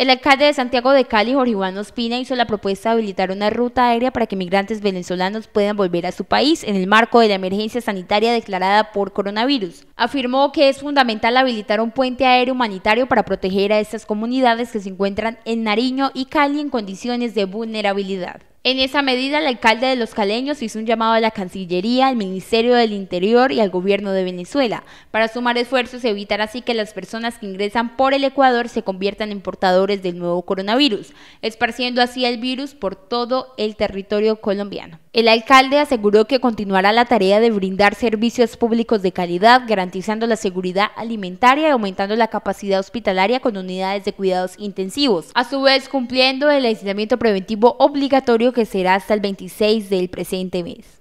El alcalde de Santiago de Cali, Jorge Juan Ospina, hizo la propuesta de habilitar una ruta aérea para que migrantes venezolanos puedan volver a su país en el marco de la emergencia sanitaria declarada por coronavirus. Afirmó que es fundamental habilitar un puente aéreo humanitario para proteger a estas comunidades que se encuentran en Nariño y Cali en condiciones de vulnerabilidad. En esa medida, el alcalde de Los Caleños hizo un llamado a la Cancillería, al Ministerio del Interior y al Gobierno de Venezuela para sumar esfuerzos y evitar así que las personas que ingresan por el Ecuador se conviertan en portadores del nuevo coronavirus, esparciendo así el virus por todo el territorio colombiano. El alcalde aseguró que continuará la tarea de brindar servicios públicos de calidad, garantizando la seguridad alimentaria y aumentando la capacidad hospitalaria con unidades de cuidados intensivos, a su vez cumpliendo el aislamiento preventivo obligatorio que será hasta el 26 del presente mes.